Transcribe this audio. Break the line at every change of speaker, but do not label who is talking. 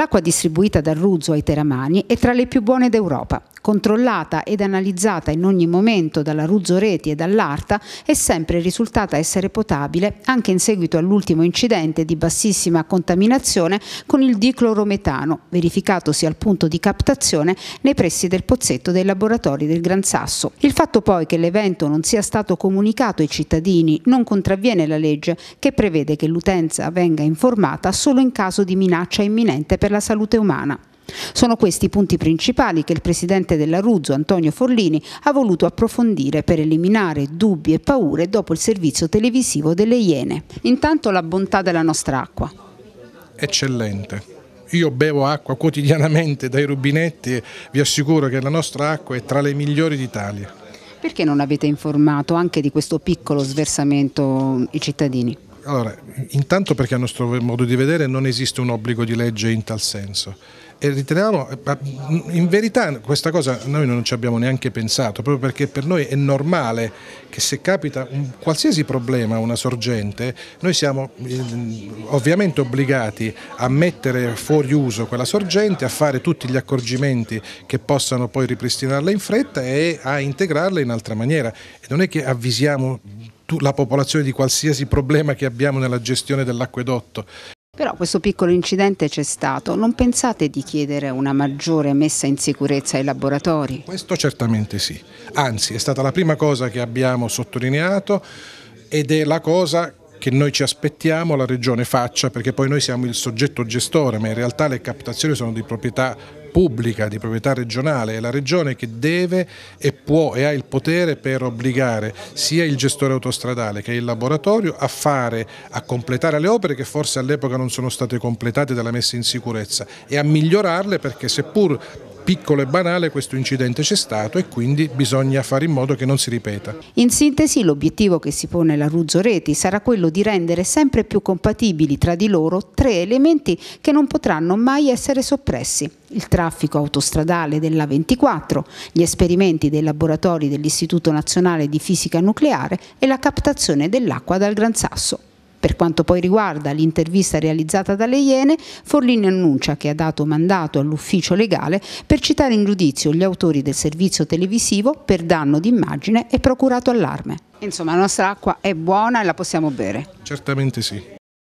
L'acqua distribuita dal Ruzzo ai Teramani è tra le più buone d'Europa. Controllata ed analizzata in ogni momento dalla Ruzzo Reti e dall'Arta, è sempre risultata essere potabile anche in seguito all'ultimo incidente di bassissima contaminazione con il diclorometano, verificatosi al punto di captazione nei pressi del pozzetto dei laboratori del Gran Sasso. Il fatto poi che l'evento non sia stato comunicato ai cittadini non contravviene la legge che prevede che l'utenza venga informata solo in caso di minaccia imminente per per la salute umana. Sono questi i punti principali che il presidente della Ruzzo, Antonio Forlini, ha voluto approfondire per eliminare dubbi e paure dopo il servizio televisivo delle Iene. Intanto la bontà della nostra acqua.
Eccellente. Io bevo acqua quotidianamente dai rubinetti e vi assicuro che la nostra acqua è tra le migliori d'Italia.
Perché non avete informato anche di questo piccolo sversamento i cittadini?
Allora, intanto perché a nostro modo di vedere non esiste un obbligo di legge in tal senso. E riteniamo, in verità questa cosa noi non ci abbiamo neanche pensato, proprio perché per noi è normale che se capita un, qualsiasi problema, una sorgente, noi siamo eh, ovviamente obbligati a mettere fuori uso quella sorgente, a fare tutti gli accorgimenti che possano poi ripristinarla in fretta e a integrarla in altra maniera. E non è che avvisiamo la popolazione di qualsiasi problema che abbiamo nella gestione dell'acquedotto.
Però questo piccolo incidente c'è stato, non pensate di chiedere una maggiore messa in sicurezza ai laboratori?
Questo certamente sì, anzi è stata la prima cosa che abbiamo sottolineato ed è la cosa che noi ci aspettiamo la Regione faccia perché poi noi siamo il soggetto gestore ma in realtà le captazioni sono di proprietà pubblica di proprietà regionale, è la regione che deve e può e ha il potere per obbligare sia il gestore autostradale che il laboratorio a fare, a completare le opere che forse all'epoca non sono state completate dalla messa in sicurezza e a migliorarle perché seppur piccolo e banale questo incidente c'è stato e quindi bisogna fare in modo che non si ripeta.
In sintesi l'obiettivo che si pone la Ruzzo Reti sarà quello di rendere sempre più compatibili tra di loro tre elementi che non potranno mai essere soppressi il traffico autostradale della 24, gli esperimenti dei laboratori dell'Istituto Nazionale di Fisica Nucleare e la captazione dell'acqua dal Gran Sasso. Per quanto poi riguarda l'intervista realizzata dalle Iene, Forlini annuncia che ha dato mandato all'ufficio legale per citare in giudizio gli autori del servizio televisivo per danno d'immagine e procurato allarme. Insomma, la nostra acqua è buona e la possiamo bere. Certamente sì.